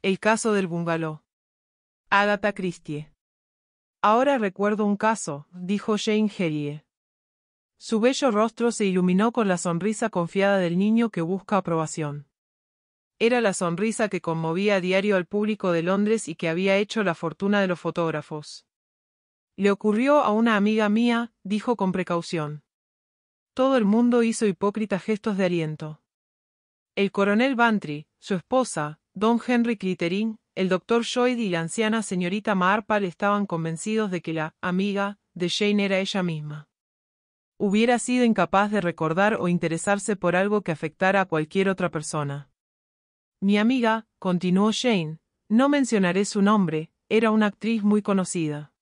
El caso del bungalow. Agatha Christie. Ahora recuerdo un caso, dijo Jane Hellier. Su bello rostro se iluminó con la sonrisa confiada del niño que busca aprobación. Era la sonrisa que conmovía a diario al público de Londres y que había hecho la fortuna de los fotógrafos. Le ocurrió a una amiga mía, dijo con precaución. Todo el mundo hizo hipócritas gestos de aliento el coronel Bantry, su esposa, don Henry Clittering, el doctor Lloyd y la anciana señorita Marpal estaban convencidos de que la amiga de Jane era ella misma. Hubiera sido incapaz de recordar o interesarse por algo que afectara a cualquier otra persona. Mi amiga, continuó Jane, no mencionaré su nombre, era una actriz muy conocida.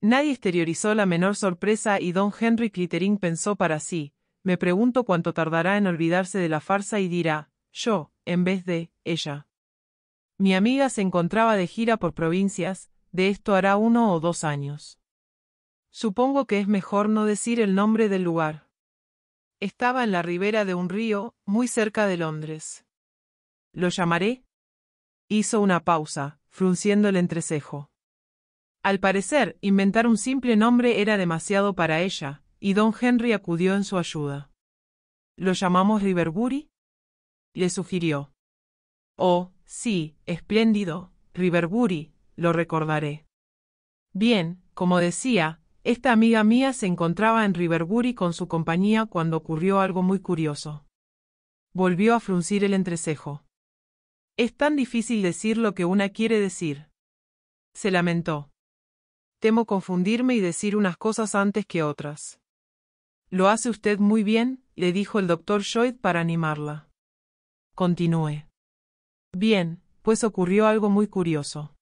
Nadie exteriorizó la menor sorpresa y don Henry Clittering pensó para sí, me pregunto cuánto tardará en olvidarse de la farsa y dirá, yo, en vez de, ella. Mi amiga se encontraba de gira por provincias, de esto hará uno o dos años. Supongo que es mejor no decir el nombre del lugar. Estaba en la ribera de un río, muy cerca de Londres. ¿Lo llamaré? Hizo una pausa, frunciendo el entrecejo. Al parecer, inventar un simple nombre era demasiado para ella, y don Henry acudió en su ayuda. ¿Lo llamamos Riverbury? le sugirió. Oh, sí, espléndido, Riverbury, lo recordaré. Bien, como decía, esta amiga mía se encontraba en Riverbury con su compañía cuando ocurrió algo muy curioso. Volvió a fruncir el entrecejo. Es tan difícil decir lo que una quiere decir. Se lamentó. Temo confundirme y decir unas cosas antes que otras. Lo hace usted muy bien, le dijo el doctor Lloyd para animarla. Continúe. Bien, pues ocurrió algo muy curioso.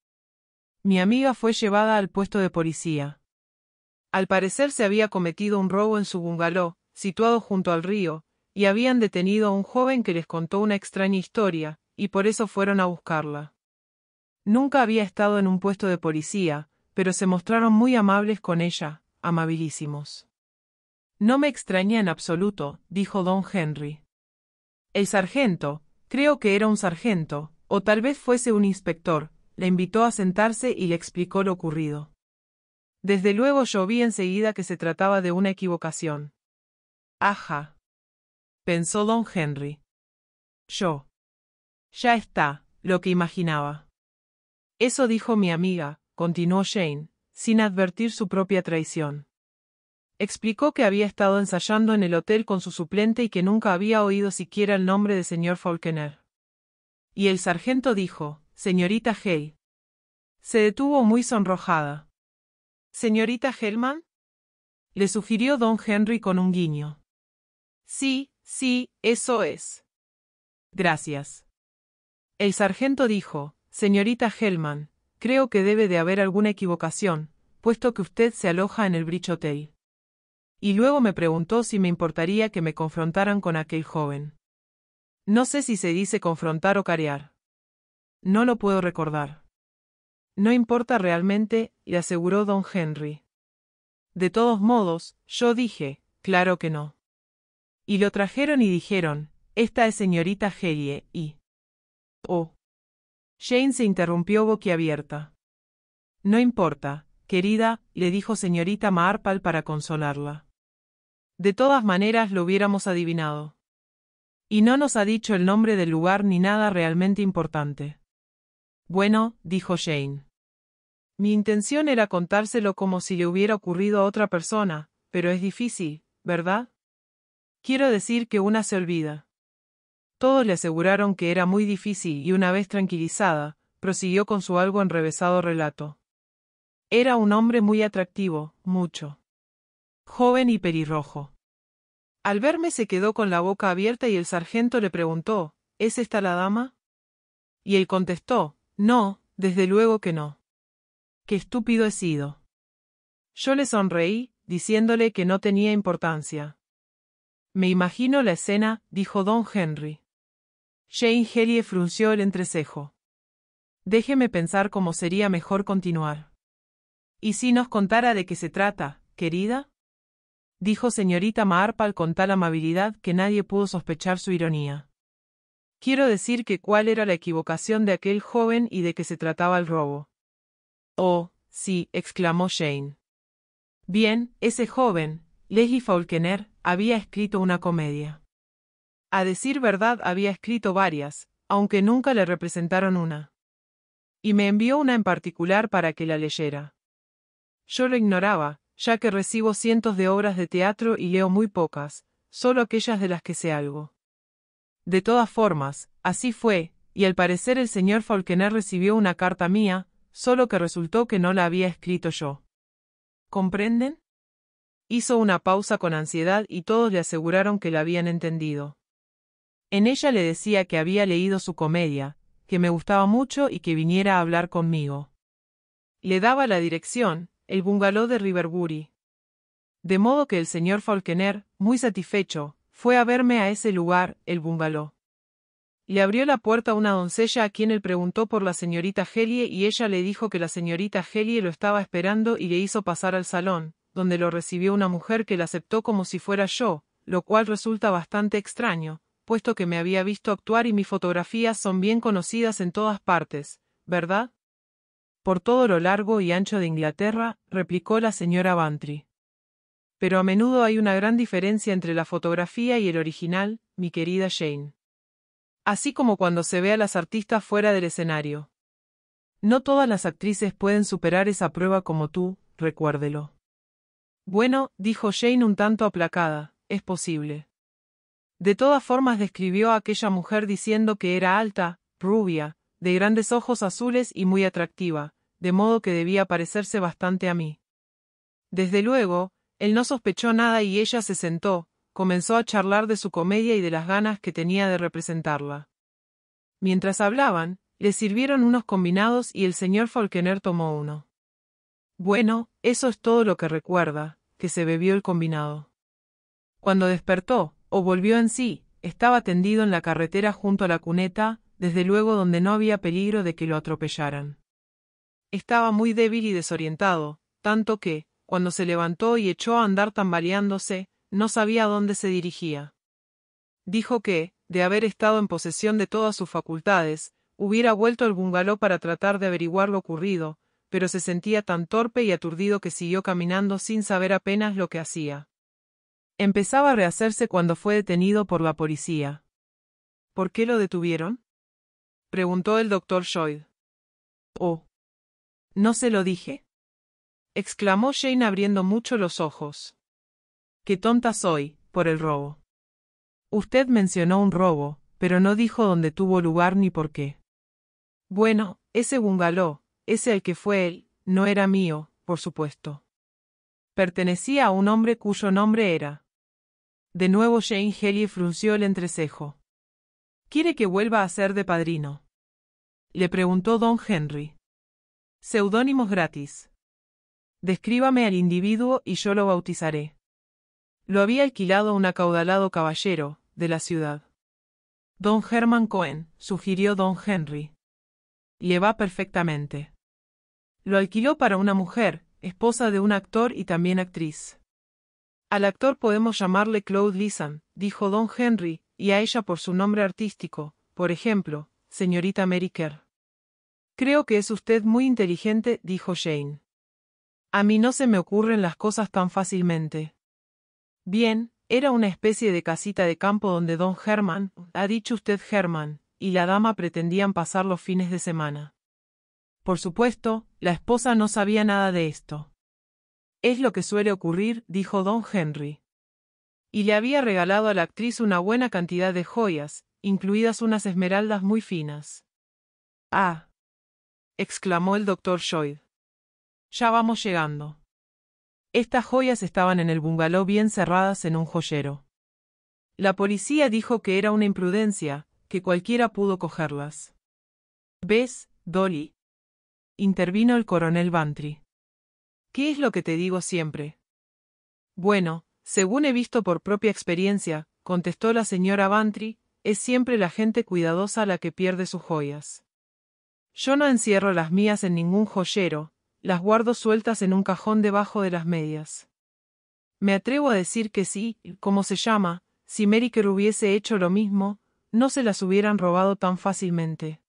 Mi amiga fue llevada al puesto de policía. Al parecer se había cometido un robo en su bungalow, situado junto al río, y habían detenido a un joven que les contó una extraña historia, y por eso fueron a buscarla. Nunca había estado en un puesto de policía, pero se mostraron muy amables con ella, amabilísimos. No me extraña en absoluto, dijo don Henry. El sargento, creo que era un sargento, o tal vez fuese un inspector, le invitó a sentarse y le explicó lo ocurrido. Desde luego yo vi enseguida que se trataba de una equivocación. Ajá. Pensó don Henry. Yo. Ya está, lo que imaginaba. Eso dijo mi amiga, continuó Jane, sin advertir su propia traición. Explicó que había estado ensayando en el hotel con su suplente y que nunca había oído siquiera el nombre de señor Faulkner. Y el sargento dijo, señorita Hay. Se detuvo muy sonrojada. ¿Señorita Hellman? Le sugirió don Henry con un guiño. Sí, sí, eso es. Gracias. El sargento dijo, señorita Hellman, creo que debe de haber alguna equivocación, puesto que usted se aloja en el Bridge y luego me preguntó si me importaría que me confrontaran con aquel joven. No sé si se dice confrontar o carear. No lo puedo recordar. No importa realmente, le aseguró don Henry. De todos modos, yo dije, claro que no. Y lo trajeron y dijeron, esta es señorita Helie y... Oh. Jane se interrumpió boquiabierta. No importa, querida, le dijo señorita Marpal para consolarla. De todas maneras lo hubiéramos adivinado. Y no nos ha dicho el nombre del lugar ni nada realmente importante. Bueno, dijo Jane. Mi intención era contárselo como si le hubiera ocurrido a otra persona, pero es difícil, ¿verdad? Quiero decir que una se olvida. Todos le aseguraron que era muy difícil y una vez tranquilizada, prosiguió con su algo enrevesado relato. Era un hombre muy atractivo, mucho. Joven y perirrojo. Al verme se quedó con la boca abierta y el sargento le preguntó, ¿Es esta la dama? Y él contestó, no, desde luego que no. Qué estúpido he sido. Yo le sonreí, diciéndole que no tenía importancia. Me imagino la escena, dijo don Henry. Jane Hellie frunció el entrecejo. Déjeme pensar cómo sería mejor continuar. ¿Y si nos contara de qué se trata, querida? dijo señorita Maarpal con tal amabilidad que nadie pudo sospechar su ironía. Quiero decir que cuál era la equivocación de aquel joven y de que se trataba el robo. Oh, sí, exclamó Jane. Bien, ese joven, Leslie Faulkener, había escrito una comedia. A decir verdad, había escrito varias, aunque nunca le representaron una. Y me envió una en particular para que la leyera. Yo lo ignoraba, ya que recibo cientos de obras de teatro y leo muy pocas, solo aquellas de las que sé algo. De todas formas, así fue, y al parecer el señor Faulkner recibió una carta mía, solo que resultó que no la había escrito yo. ¿Comprenden? Hizo una pausa con ansiedad y todos le aseguraron que la habían entendido. En ella le decía que había leído su comedia, que me gustaba mucho y que viniera a hablar conmigo. Le daba la dirección, el bungaló de Riverbury. De modo que el señor Falkener, muy satisfecho, fue a verme a ese lugar, el bungaló. Le abrió la puerta una doncella a quien él preguntó por la señorita Helie y ella le dijo que la señorita Helie lo estaba esperando y le hizo pasar al salón, donde lo recibió una mujer que la aceptó como si fuera yo, lo cual resulta bastante extraño, puesto que me había visto actuar y mis fotografías son bien conocidas en todas partes, ¿verdad? por todo lo largo y ancho de Inglaterra, replicó la señora Bantry. Pero a menudo hay una gran diferencia entre la fotografía y el original, mi querida Jane. Así como cuando se ve a las artistas fuera del escenario. No todas las actrices pueden superar esa prueba como tú, recuérdelo. Bueno, dijo Jane un tanto aplacada, es posible. De todas formas describió a aquella mujer diciendo que era alta, rubia, de grandes ojos azules y muy atractiva, de modo que debía parecerse bastante a mí. Desde luego, él no sospechó nada y ella se sentó, comenzó a charlar de su comedia y de las ganas que tenía de representarla. Mientras hablaban, le sirvieron unos combinados y el señor Falkener tomó uno. Bueno, eso es todo lo que recuerda, que se bebió el combinado. Cuando despertó, o volvió en sí, estaba tendido en la carretera junto a la cuneta, desde luego donde no había peligro de que lo atropellaran. Estaba muy débil y desorientado, tanto que, cuando se levantó y echó a andar tambaleándose, no sabía a dónde se dirigía. Dijo que, de haber estado en posesión de todas sus facultades, hubiera vuelto al bungalow para tratar de averiguar lo ocurrido, pero se sentía tan torpe y aturdido que siguió caminando sin saber apenas lo que hacía. Empezaba a rehacerse cuando fue detenido por la policía. ¿Por qué lo detuvieron? preguntó el doctor Lloyd. Oh. ¿No se lo dije? exclamó Jane abriendo mucho los ojos. Qué tonta soy, por el robo. Usted mencionó un robo, pero no dijo dónde tuvo lugar ni por qué. Bueno, ese bungaló, ese el que fue él, no era mío, por supuesto. Pertenecía a un hombre cuyo nombre era. De nuevo Jane Helly frunció el entrecejo. Quiere que vuelva a ser de padrino le preguntó don Henry. Seudónimos gratis. Descríbame al individuo y yo lo bautizaré. Lo había alquilado un acaudalado caballero, de la ciudad. Don Herman Cohen, sugirió don Henry. Le va perfectamente. Lo alquiló para una mujer, esposa de un actor y también actriz. Al actor podemos llamarle Claude Lisan, dijo don Henry, y a ella por su nombre artístico, por ejemplo, señorita Mary Creo que es usted muy inteligente, dijo Jane. A mí no se me ocurren las cosas tan fácilmente. Bien, era una especie de casita de campo donde don Herman, ha dicho usted Herman, y la dama pretendían pasar los fines de semana. Por supuesto, la esposa no sabía nada de esto. Es lo que suele ocurrir, dijo don Henry. Y le había regalado a la actriz una buena cantidad de joyas, incluidas unas esmeraldas muy finas. Ah, exclamó el doctor Lloyd. Ya vamos llegando. Estas joyas estaban en el bungalow bien cerradas en un joyero. La policía dijo que era una imprudencia, que cualquiera pudo cogerlas. ¿Ves, Dolly? intervino el coronel Bantry. ¿Qué es lo que te digo siempre? Bueno, según he visto por propia experiencia, contestó la señora Bantry, es siempre la gente cuidadosa la que pierde sus joyas. Yo no encierro las mías en ningún joyero, las guardo sueltas en un cajón debajo de las medias. Me atrevo a decir que sí, como se llama, si Meriker hubiese hecho lo mismo, no se las hubieran robado tan fácilmente.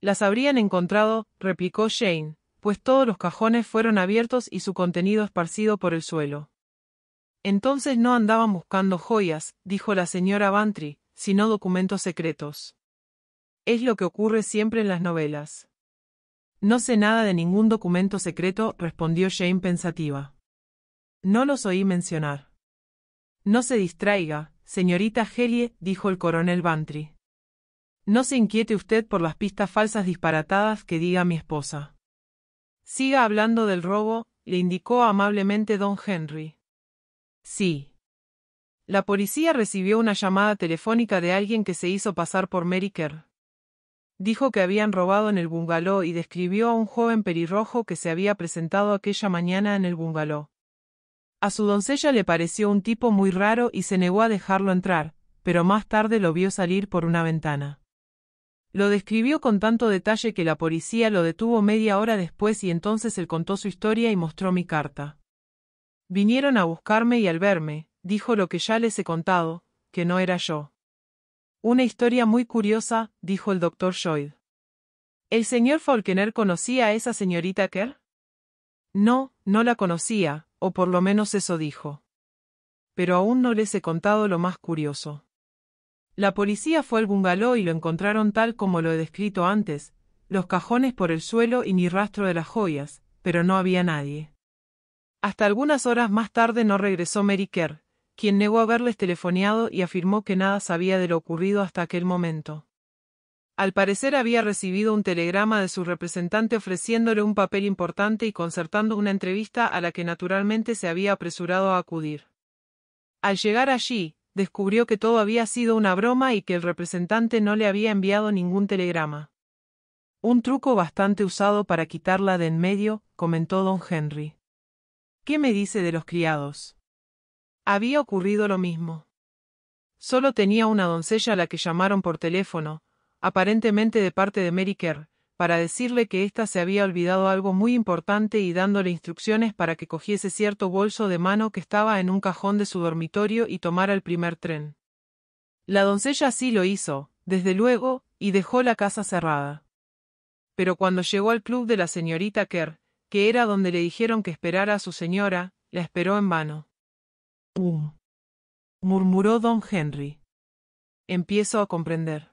Las habrían encontrado, replicó Jane, pues todos los cajones fueron abiertos y su contenido esparcido por el suelo. Entonces no andaban buscando joyas, dijo la señora Bantry, sino documentos secretos es lo que ocurre siempre en las novelas. No sé nada de ningún documento secreto, respondió Jane pensativa. No los oí mencionar. No se distraiga, señorita Helie, dijo el coronel Bantry. No se inquiete usted por las pistas falsas disparatadas que diga mi esposa. Siga hablando del robo, le indicó amablemente don Henry. Sí. La policía recibió una llamada telefónica de alguien que se hizo pasar por Mary Dijo que habían robado en el bungalow y describió a un joven perirrojo que se había presentado aquella mañana en el bungalow. A su doncella le pareció un tipo muy raro y se negó a dejarlo entrar, pero más tarde lo vio salir por una ventana. Lo describió con tanto detalle que la policía lo detuvo media hora después y entonces él contó su historia y mostró mi carta. Vinieron a buscarme y al verme, dijo lo que ya les he contado, que no era yo. Una historia muy curiosa, dijo el doctor Lloyd. ¿El señor Faulkner conocía a esa señorita Kerr? No, no la conocía, o por lo menos eso dijo. Pero aún no les he contado lo más curioso. La policía fue al bungalow y lo encontraron tal como lo he descrito antes, los cajones por el suelo y ni rastro de las joyas, pero no había nadie. Hasta algunas horas más tarde no regresó Mary Kerr, quien negó haberles telefoneado y afirmó que nada sabía de lo ocurrido hasta aquel momento. Al parecer había recibido un telegrama de su representante ofreciéndole un papel importante y concertando una entrevista a la que naturalmente se había apresurado a acudir. Al llegar allí, descubrió que todo había sido una broma y que el representante no le había enviado ningún telegrama. Un truco bastante usado para quitarla de en medio, comentó don Henry. ¿Qué me dice de los criados? Había ocurrido lo mismo. Solo tenía una doncella a la que llamaron por teléfono, aparentemente de parte de Mary Kerr, para decirle que ésta se había olvidado algo muy importante y dándole instrucciones para que cogiese cierto bolso de mano que estaba en un cajón de su dormitorio y tomara el primer tren. La doncella sí lo hizo, desde luego, y dejó la casa cerrada. Pero cuando llegó al club de la señorita Kerr, que era donde le dijeron que esperara a su señora, la esperó en vano. Um, murmuró don Henry. Empiezo a comprender.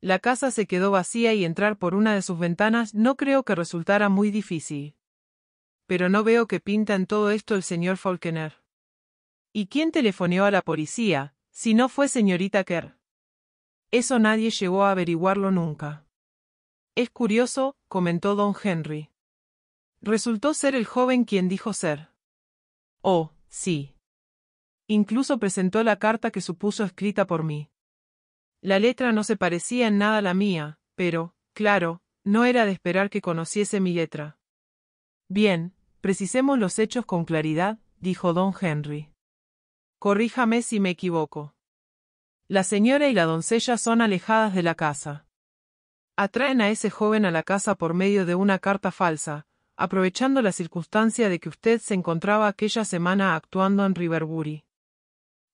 La casa se quedó vacía y entrar por una de sus ventanas no creo que resultara muy difícil. Pero no veo que pinta en todo esto el señor Faulkner. ¿Y quién telefoneó a la policía, si no fue señorita Kerr? Eso nadie llegó a averiguarlo nunca. Es curioso, comentó don Henry. Resultó ser el joven quien dijo ser. Oh, sí. Incluso presentó la carta que supuso escrita por mí. La letra no se parecía en nada a la mía, pero, claro, no era de esperar que conociese mi letra. Bien, precisemos los hechos con claridad, dijo don Henry. Corríjame si me equivoco. La señora y la doncella son alejadas de la casa. Atraen a ese joven a la casa por medio de una carta falsa, aprovechando la circunstancia de que usted se encontraba aquella semana actuando en Riverbury.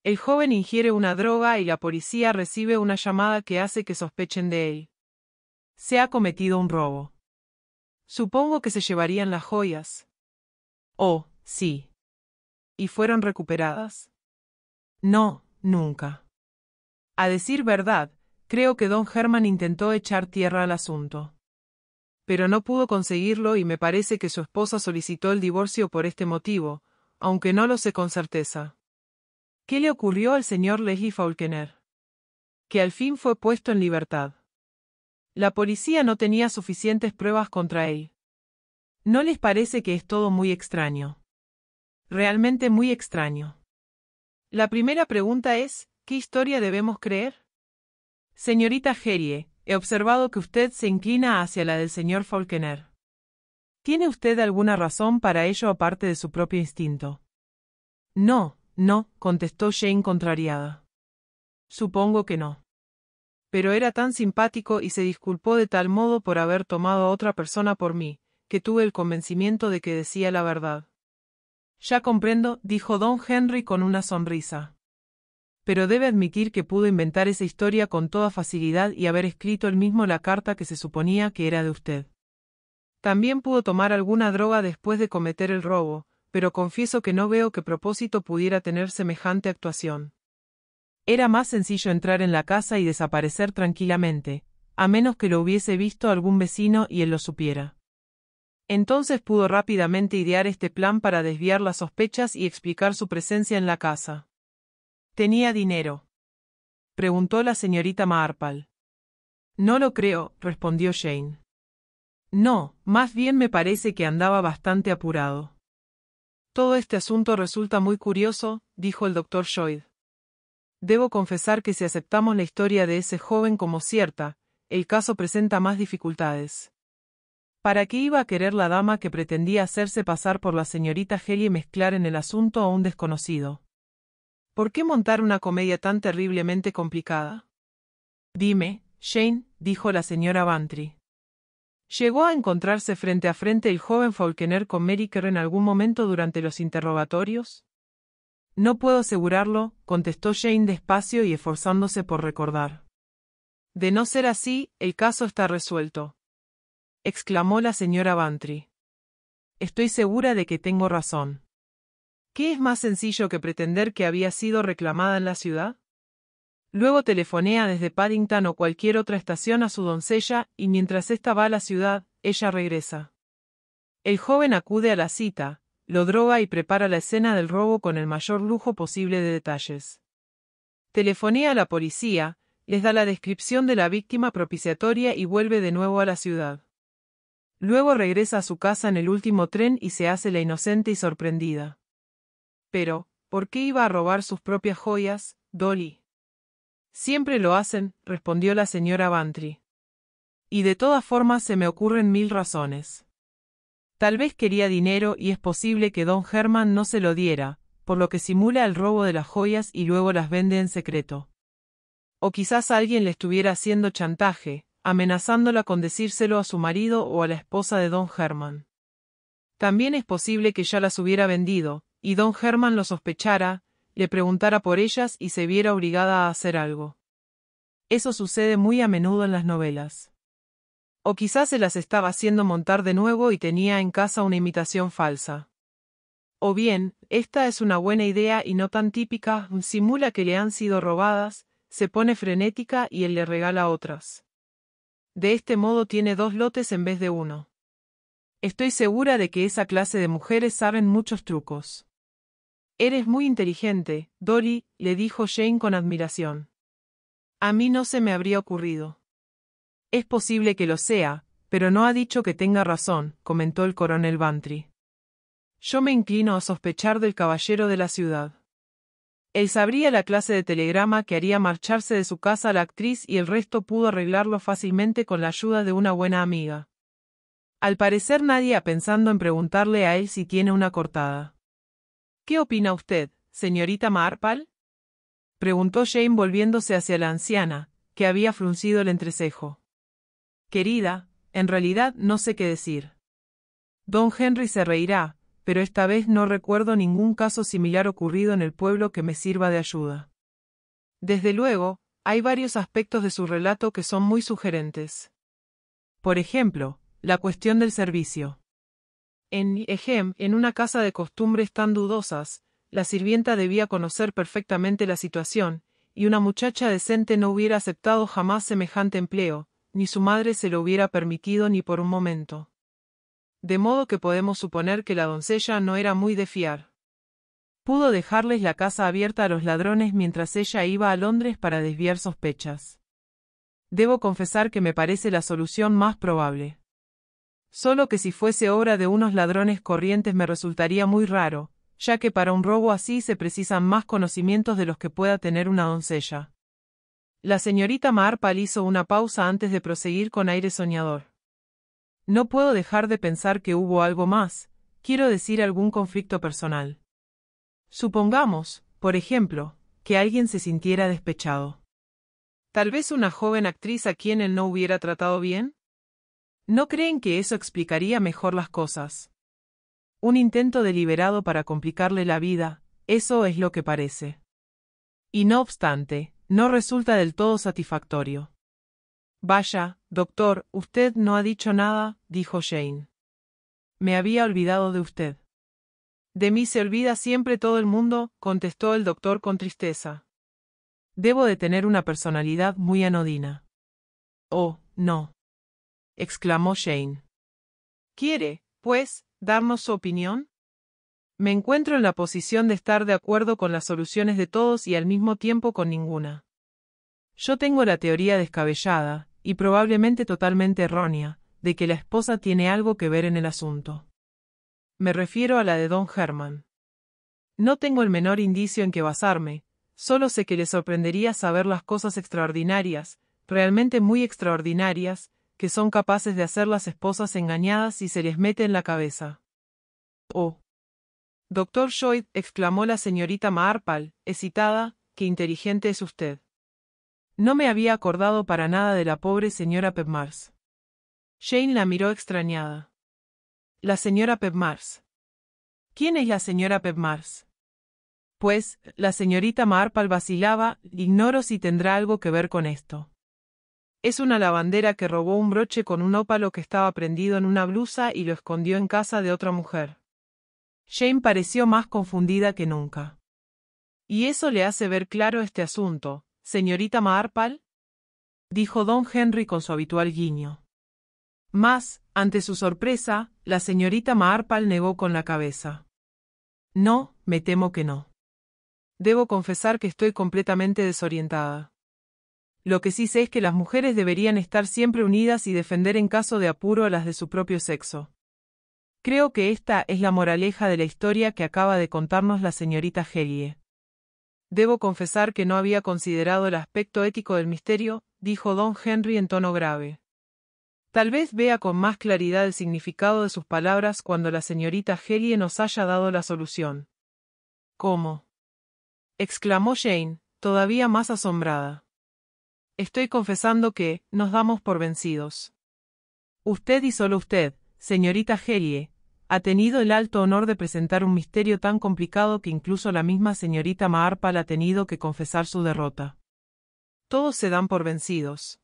El joven ingiere una droga y la policía recibe una llamada que hace que sospechen de él. Se ha cometido un robo. Supongo que se llevarían las joyas. Oh, sí. ¿Y fueron recuperadas? No, nunca. A decir verdad, creo que don Germán intentó echar tierra al asunto. Pero no pudo conseguirlo y me parece que su esposa solicitó el divorcio por este motivo, aunque no lo sé con certeza. ¿Qué le ocurrió al señor Leslie Faulkner? Que al fin fue puesto en libertad. La policía no tenía suficientes pruebas contra él. ¿No les parece que es todo muy extraño? Realmente muy extraño. La primera pregunta es, ¿qué historia debemos creer? Señorita Gerie, he observado que usted se inclina hacia la del señor Faulkner. ¿Tiene usted alguna razón para ello aparte de su propio instinto? No, no, contestó Jane contrariada. Supongo que no. Pero era tan simpático y se disculpó de tal modo por haber tomado a otra persona por mí, que tuve el convencimiento de que decía la verdad. Ya comprendo, dijo don Henry con una sonrisa. Pero debe admitir que pudo inventar esa historia con toda facilidad y haber escrito él mismo la carta que se suponía que era de usted. También pudo tomar alguna droga después de cometer el robo, pero confieso que no veo qué propósito pudiera tener semejante actuación. Era más sencillo entrar en la casa y desaparecer tranquilamente, a menos que lo hubiese visto algún vecino y él lo supiera. Entonces pudo rápidamente idear este plan para desviar las sospechas y explicar su presencia en la casa. ¿Tenía dinero? preguntó la señorita Marpal. No lo creo, respondió Jane. No, más bien me parece que andaba bastante apurado. Todo este asunto resulta muy curioso, dijo el doctor Lloyd. Debo confesar que si aceptamos la historia de ese joven como cierta, el caso presenta más dificultades. ¿Para qué iba a querer la dama que pretendía hacerse pasar por la señorita Helly mezclar en el asunto a un desconocido? ¿Por qué montar una comedia tan terriblemente complicada? Dime, Shane, dijo la señora Bantry. Llegó a encontrarse frente a frente el joven Faulkner con Meriker en algún momento durante los interrogatorios. No puedo asegurarlo, contestó Jane despacio y esforzándose por recordar. De no ser así, el caso está resuelto. exclamó la señora Bantry. Estoy segura de que tengo razón. ¿Qué es más sencillo que pretender que había sido reclamada en la ciudad? Luego telefonea desde Paddington o cualquier otra estación a su doncella, y mientras ésta va a la ciudad, ella regresa. El joven acude a la cita, lo droga y prepara la escena del robo con el mayor lujo posible de detalles. Telefonea a la policía, les da la descripción de la víctima propiciatoria y vuelve de nuevo a la ciudad. Luego regresa a su casa en el último tren y se hace la inocente y sorprendida. Pero, ¿por qué iba a robar sus propias joyas, Dolly? Siempre lo hacen, respondió la señora Bantry. Y de todas formas se me ocurren mil razones. Tal vez quería dinero y es posible que don Germán no se lo diera, por lo que simula el robo de las joyas y luego las vende en secreto. O quizás alguien le estuviera haciendo chantaje, amenazándola con decírselo a su marido o a la esposa de don Germán. También es posible que ya las hubiera vendido, y don Germán lo sospechara, le preguntara por ellas y se viera obligada a hacer algo. Eso sucede muy a menudo en las novelas. O quizás se las estaba haciendo montar de nuevo y tenía en casa una imitación falsa. O bien, esta es una buena idea y no tan típica, simula que le han sido robadas, se pone frenética y él le regala otras. De este modo tiene dos lotes en vez de uno. Estoy segura de que esa clase de mujeres saben muchos trucos. Eres muy inteligente, Dory, le dijo Jane con admiración. A mí no se me habría ocurrido. Es posible que lo sea, pero no ha dicho que tenga razón, comentó el coronel Bantry. Yo me inclino a sospechar del caballero de la ciudad. Él sabría la clase de telegrama que haría marcharse de su casa a la actriz y el resto pudo arreglarlo fácilmente con la ayuda de una buena amiga. Al parecer nadie ha pensando en preguntarle a él si tiene una cortada. ¿Qué opina usted, señorita Marpal? preguntó Jane volviéndose hacia la anciana, que había fruncido el entrecejo. Querida, en realidad no sé qué decir. Don Henry se reirá, pero esta vez no recuerdo ningún caso similar ocurrido en el pueblo que me sirva de ayuda. Desde luego, hay varios aspectos de su relato que son muy sugerentes. Por ejemplo, la cuestión del servicio. En Ejem, en una casa de costumbres tan dudosas, la sirvienta debía conocer perfectamente la situación, y una muchacha decente no hubiera aceptado jamás semejante empleo, ni su madre se lo hubiera permitido ni por un momento. De modo que podemos suponer que la doncella no era muy de fiar. Pudo dejarles la casa abierta a los ladrones mientras ella iba a Londres para desviar sospechas. Debo confesar que me parece la solución más probable. Solo que si fuese obra de unos ladrones corrientes me resultaría muy raro, ya que para un robo así se precisan más conocimientos de los que pueda tener una doncella. La señorita Marpal hizo una pausa antes de proseguir con aire soñador. No puedo dejar de pensar que hubo algo más, quiero decir algún conflicto personal. Supongamos, por ejemplo, que alguien se sintiera despechado. Tal vez una joven actriz a quien él no hubiera tratado bien. ¿No creen que eso explicaría mejor las cosas? Un intento deliberado para complicarle la vida, eso es lo que parece. Y no obstante, no resulta del todo satisfactorio. Vaya, doctor, usted no ha dicho nada, dijo Jane. Me había olvidado de usted. De mí se olvida siempre todo el mundo, contestó el doctor con tristeza. Debo de tener una personalidad muy anodina. Oh, no exclamó Shane. ¿Quiere, pues, darnos su opinión? Me encuentro en la posición de estar de acuerdo con las soluciones de todos y al mismo tiempo con ninguna. Yo tengo la teoría descabellada, y probablemente totalmente errónea, de que la esposa tiene algo que ver en el asunto. Me refiero a la de Don Herman. No tengo el menor indicio en que basarme, solo sé que le sorprendería saber las cosas extraordinarias, realmente muy extraordinarias, que son capaces de hacer las esposas engañadas y se les mete en la cabeza. Oh. Doctor Lloyd, exclamó la señorita Marpal, excitada, qué inteligente es usted. No me había acordado para nada de la pobre señora Pepmars. Jane la miró extrañada. La señora Pepmars. ¿Quién es la señora Pepmars? Pues, la señorita Marpal vacilaba, ignoro si tendrá algo que ver con esto. Es una lavandera que robó un broche con un ópalo que estaba prendido en una blusa y lo escondió en casa de otra mujer. Jane pareció más confundida que nunca. Y eso le hace ver claro este asunto, señorita Marpal, dijo don Henry con su habitual guiño. Mas, ante su sorpresa, la señorita Maarpal negó con la cabeza. No, me temo que no. Debo confesar que estoy completamente desorientada. Lo que sí sé es que las mujeres deberían estar siempre unidas y defender en caso de apuro a las de su propio sexo. Creo que esta es la moraleja de la historia que acaba de contarnos la señorita Hellie. Debo confesar que no había considerado el aspecto ético del misterio, dijo don Henry en tono grave. Tal vez vea con más claridad el significado de sus palabras cuando la señorita Hellie nos haya dado la solución. ¿Cómo? exclamó Jane, todavía más asombrada. Estoy confesando que nos damos por vencidos. Usted y solo usted, señorita Gerie, ha tenido el alto honor de presentar un misterio tan complicado que incluso la misma señorita Maharpal ha tenido que confesar su derrota. Todos se dan por vencidos.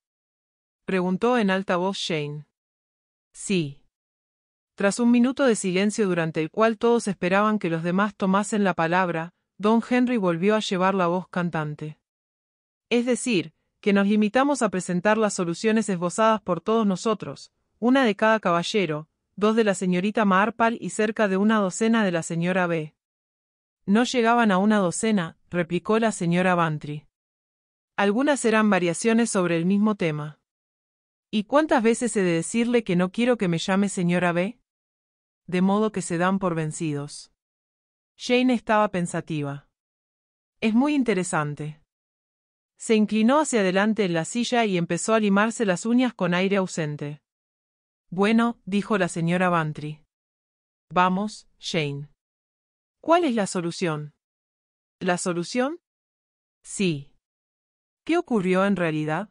Preguntó en alta voz Shane. Sí. Tras un minuto de silencio durante el cual todos esperaban que los demás tomasen la palabra, Don Henry volvió a llevar la voz cantante. Es decir, que nos limitamos a presentar las soluciones esbozadas por todos nosotros, una de cada caballero, dos de la señorita Marpal y cerca de una docena de la señora B. No llegaban a una docena, replicó la señora Bantry. Algunas eran variaciones sobre el mismo tema. ¿Y cuántas veces he de decirle que no quiero que me llame señora B? De modo que se dan por vencidos. Jane estaba pensativa. Es muy interesante. Se inclinó hacia adelante en la silla y empezó a limarse las uñas con aire ausente. Bueno, dijo la señora Bantry. Vamos, Jane. ¿Cuál es la solución? ¿La solución? Sí. ¿Qué ocurrió en realidad?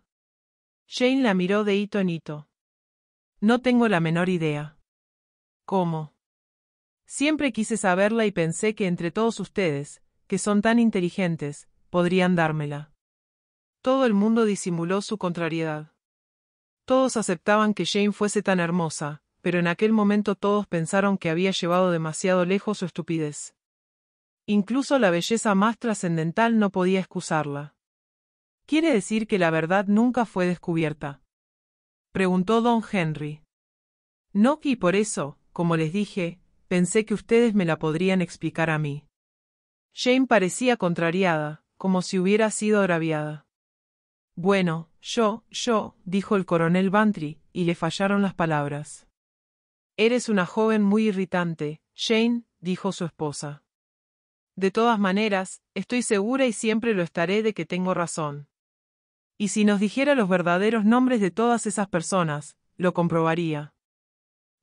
Jane la miró de hito en hito. No tengo la menor idea. ¿Cómo? Siempre quise saberla y pensé que entre todos ustedes, que son tan inteligentes, podrían dármela. Todo el mundo disimuló su contrariedad. Todos aceptaban que Jane fuese tan hermosa, pero en aquel momento todos pensaron que había llevado demasiado lejos su estupidez. Incluso la belleza más trascendental no podía excusarla. ¿Quiere decir que la verdad nunca fue descubierta? Preguntó don Henry. No, y por eso, como les dije, pensé que ustedes me la podrían explicar a mí. Jane parecía contrariada, como si hubiera sido agraviada. Bueno, yo, yo, dijo el coronel Bantry, y le fallaron las palabras. Eres una joven muy irritante, Jane, dijo su esposa. De todas maneras, estoy segura y siempre lo estaré de que tengo razón. Y si nos dijera los verdaderos nombres de todas esas personas, lo comprobaría.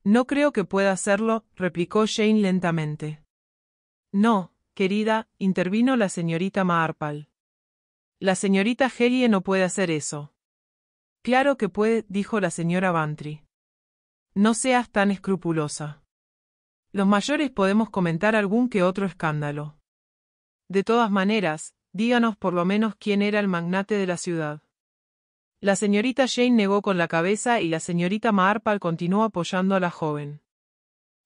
No creo que pueda hacerlo, replicó Jane lentamente. No, querida, intervino la señorita Marpal. La señorita Helie no puede hacer eso. Claro que puede, dijo la señora Bantry. No seas tan escrupulosa. Los mayores podemos comentar algún que otro escándalo. De todas maneras, díganos por lo menos quién era el magnate de la ciudad. La señorita Jane negó con la cabeza y la señorita Marpal continuó apoyando a la joven.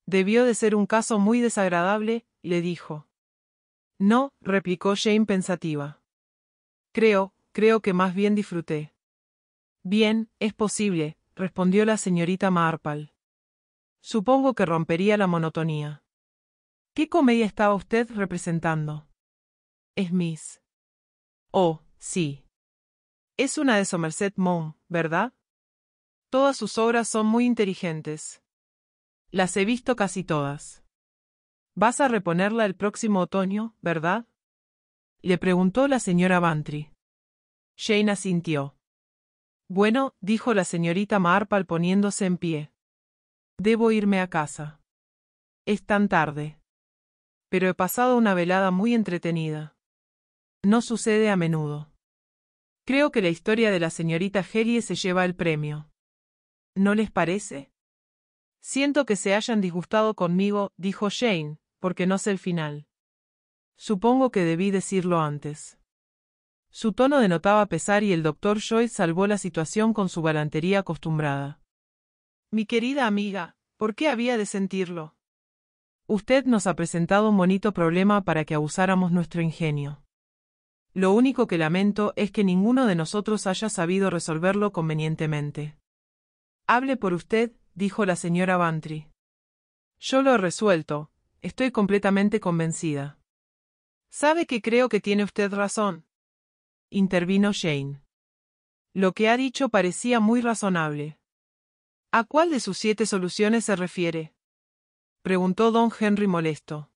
Debió de ser un caso muy desagradable, le dijo. No, replicó Jane pensativa. Creo, creo que más bien disfruté. Bien, es posible, respondió la señorita Marpal. Supongo que rompería la monotonía. ¿Qué comedia estaba usted representando? Es Miss. Oh, sí. Es una de Somerset Maugham, ¿verdad? Todas sus obras son muy inteligentes. Las he visto casi todas. Vas a reponerla el próximo otoño, ¿verdad? le preguntó la señora Bantry. Jane asintió. Bueno, dijo la señorita Marpal poniéndose en pie. Debo irme a casa. Es tan tarde. Pero he pasado una velada muy entretenida. No sucede a menudo. Creo que la historia de la señorita Jerry se lleva el premio. ¿No les parece? Siento que se hayan disgustado conmigo, dijo Jane, porque no sé el final. Supongo que debí decirlo antes. Su tono denotaba pesar y el doctor Joyce salvó la situación con su galantería acostumbrada. Mi querida amiga, ¿por qué había de sentirlo? Usted nos ha presentado un bonito problema para que abusáramos nuestro ingenio. Lo único que lamento es que ninguno de nosotros haya sabido resolverlo convenientemente. Hable por usted, dijo la señora Bantry. Yo lo he resuelto, estoy completamente convencida. Sabe que creo que tiene usted razón. Intervino Jane. Lo que ha dicho parecía muy razonable. ¿A cuál de sus siete soluciones se refiere? Preguntó don Henry molesto.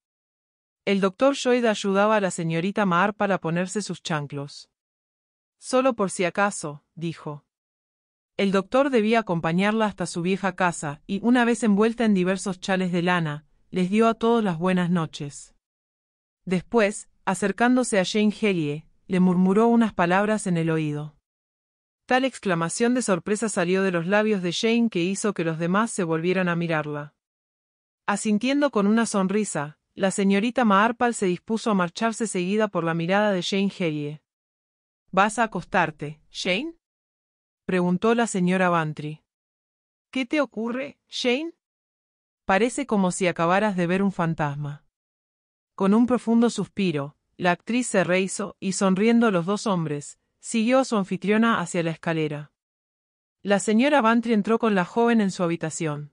El doctor Lloyd ayudaba a la señorita Maar para ponerse sus chanclos. Solo por si acaso, dijo. El doctor debía acompañarla hasta su vieja casa, y una vez envuelta en diversos chales de lana, les dio a todos las buenas noches. Después, acercándose a Jane Hellier, le murmuró unas palabras en el oído. Tal exclamación de sorpresa salió de los labios de Jane que hizo que los demás se volvieran a mirarla. Asintiendo con una sonrisa, la señorita Maharpal se dispuso a marcharse seguida por la mirada de Jane Hellier. ¿Vas a acostarte, Jane? preguntó la señora Bantry. ¿Qué te ocurre, Jane? Parece como si acabaras de ver un fantasma. Con un profundo suspiro, la actriz se rehizo y sonriendo los dos hombres, siguió a su anfitriona hacia la escalera. La señora Bantry entró con la joven en su habitación.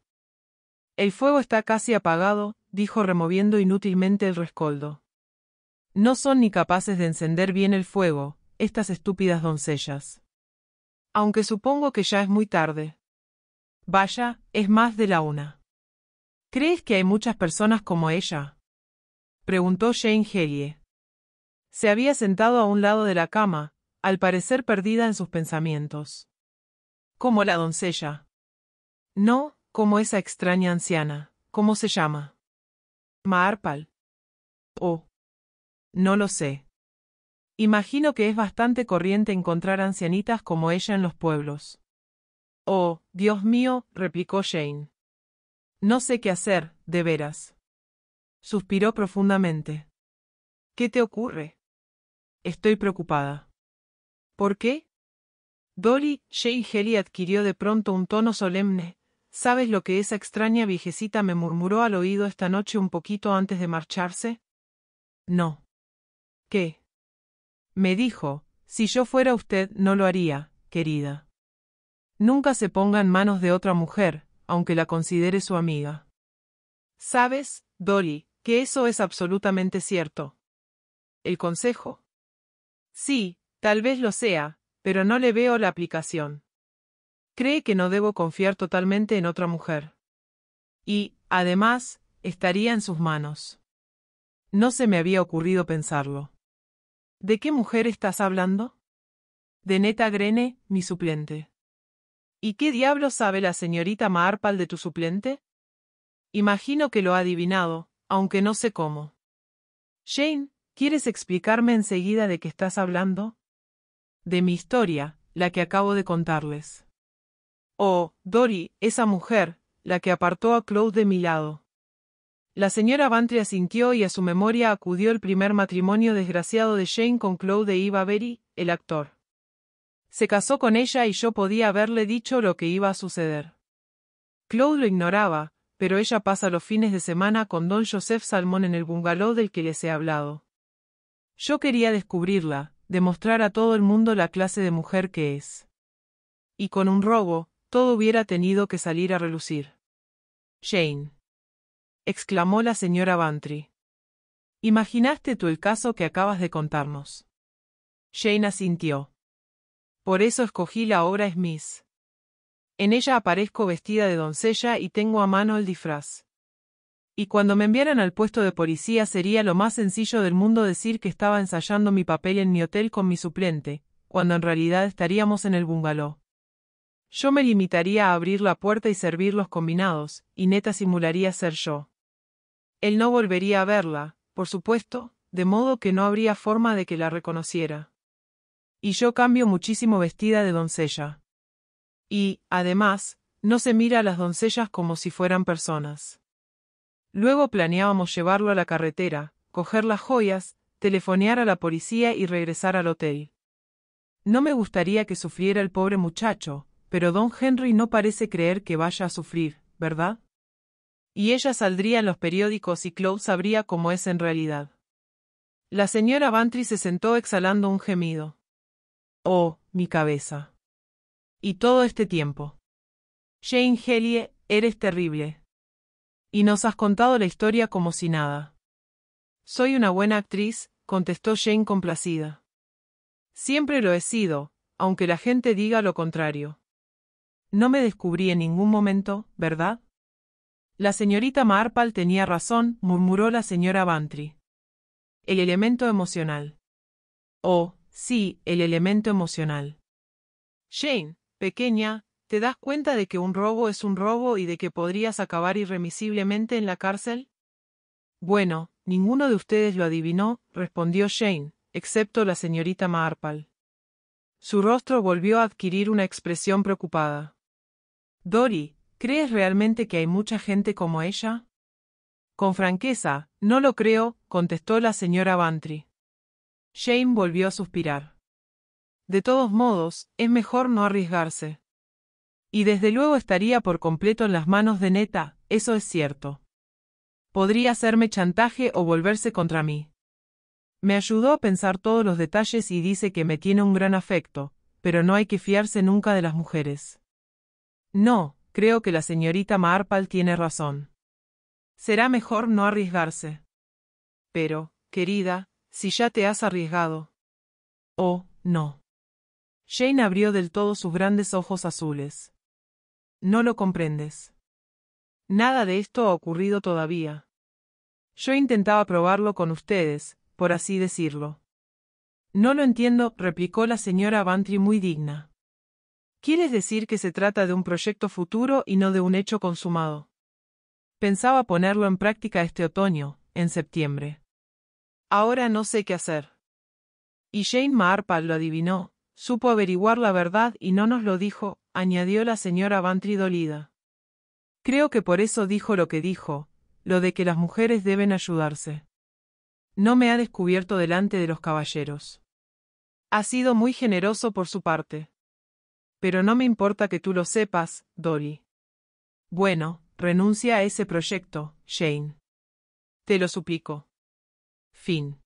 El fuego está casi apagado, dijo removiendo inútilmente el rescoldo. No son ni capaces de encender bien el fuego, estas estúpidas doncellas. Aunque supongo que ya es muy tarde. Vaya, es más de la una. ¿Crees que hay muchas personas como ella? preguntó Jane Helie. Se había sentado a un lado de la cama, al parecer perdida en sus pensamientos. ¿Cómo la doncella. No, como esa extraña anciana. ¿Cómo se llama? Maarpal. Oh. No lo sé. Imagino que es bastante corriente encontrar ancianitas como ella en los pueblos. Oh, Dios mío, replicó Jane. No sé qué hacer, de veras. Suspiró profundamente. ¿Qué te ocurre? Estoy preocupada. ¿Por qué? Dolly, Jane Helly adquirió de pronto un tono solemne. ¿Sabes lo que esa extraña viejecita me murmuró al oído esta noche un poquito antes de marcharse? No. ¿Qué? Me dijo, si yo fuera usted no lo haría, querida. Nunca se ponga en manos de otra mujer, aunque la considere su amiga. Sabes, Dolly, que eso es absolutamente cierto. El consejo. Sí, tal vez lo sea, pero no le veo la aplicación. Cree que no debo confiar totalmente en otra mujer. Y, además, estaría en sus manos. No se me había ocurrido pensarlo. ¿De qué mujer estás hablando? De Neta Grene, mi suplente. ¿Y qué diablo sabe la señorita Maarpal de tu suplente? Imagino que lo ha adivinado, aunque no sé cómo. Jane, ¿quieres explicarme enseguida de qué estás hablando? De mi historia, la que acabo de contarles. Oh, Dory, esa mujer, la que apartó a Claude de mi lado. La señora Bantry asintió y a su memoria acudió el primer matrimonio desgraciado de Jane con Claude e Berry, el actor. Se casó con ella y yo podía haberle dicho lo que iba a suceder. Claude lo ignoraba, pero ella pasa los fines de semana con don Joseph Salmón en el bungalow del que les he hablado. Yo quería descubrirla, demostrar a todo el mundo la clase de mujer que es. Y con un robo, todo hubiera tenido que salir a relucir. Jane. exclamó la señora Bantry. Imaginaste tú el caso que acabas de contarnos. Jane asintió. Por eso escogí la obra Smith. En ella aparezco vestida de doncella y tengo a mano el disfraz. Y cuando me enviaran al puesto de policía sería lo más sencillo del mundo decir que estaba ensayando mi papel en mi hotel con mi suplente, cuando en realidad estaríamos en el bungaló. Yo me limitaría a abrir la puerta y servir los combinados, y neta simularía ser yo. Él no volvería a verla, por supuesto, de modo que no habría forma de que la reconociera. Y yo cambio muchísimo vestida de doncella y, además, no se mira a las doncellas como si fueran personas. Luego planeábamos llevarlo a la carretera, coger las joyas, telefonear a la policía y regresar al hotel. No me gustaría que sufriera el pobre muchacho, pero don Henry no parece creer que vaya a sufrir, ¿verdad? Y ella saldría en los periódicos y Claude sabría cómo es en realidad. La señora Bantry se sentó exhalando un gemido. Oh, mi cabeza. Y todo este tiempo. Jane Hellie, eres terrible. Y nos has contado la historia como si nada. Soy una buena actriz, contestó Jane complacida. Siempre lo he sido, aunque la gente diga lo contrario. No me descubrí en ningún momento, ¿verdad? La señorita Marpal tenía razón, murmuró la señora Bantry. El elemento emocional. Oh, sí, el elemento emocional. Jane, pequeña, ¿te das cuenta de que un robo es un robo y de que podrías acabar irremisiblemente en la cárcel? Bueno, ninguno de ustedes lo adivinó, respondió Shane, excepto la señorita Marpal. Su rostro volvió a adquirir una expresión preocupada. Dory, ¿crees realmente que hay mucha gente como ella? Con franqueza, no lo creo, contestó la señora Bantry. Jane volvió a suspirar. De todos modos, es mejor no arriesgarse. Y desde luego estaría por completo en las manos de Neta, eso es cierto. Podría hacerme chantaje o volverse contra mí. Me ayudó a pensar todos los detalles y dice que me tiene un gran afecto, pero no hay que fiarse nunca de las mujeres. No, creo que la señorita Marpal tiene razón. Será mejor no arriesgarse. Pero, querida, si ya te has arriesgado. Oh, no. Jane abrió del todo sus grandes ojos azules. No lo comprendes. Nada de esto ha ocurrido todavía. Yo intentaba probarlo con ustedes, por así decirlo. No lo entiendo, replicó la señora Bantry muy digna. ¿Quieres decir que se trata de un proyecto futuro y no de un hecho consumado? Pensaba ponerlo en práctica este otoño, en septiembre. Ahora no sé qué hacer. Y Jane Marpa lo adivinó, Supo averiguar la verdad y no nos lo dijo, añadió la señora Bantry dolida. Creo que por eso dijo lo que dijo, lo de que las mujeres deben ayudarse. No me ha descubierto delante de los caballeros. Ha sido muy generoso por su parte. Pero no me importa que tú lo sepas, Dolly. Bueno, renuncia a ese proyecto, Jane. Te lo suplico. Fin.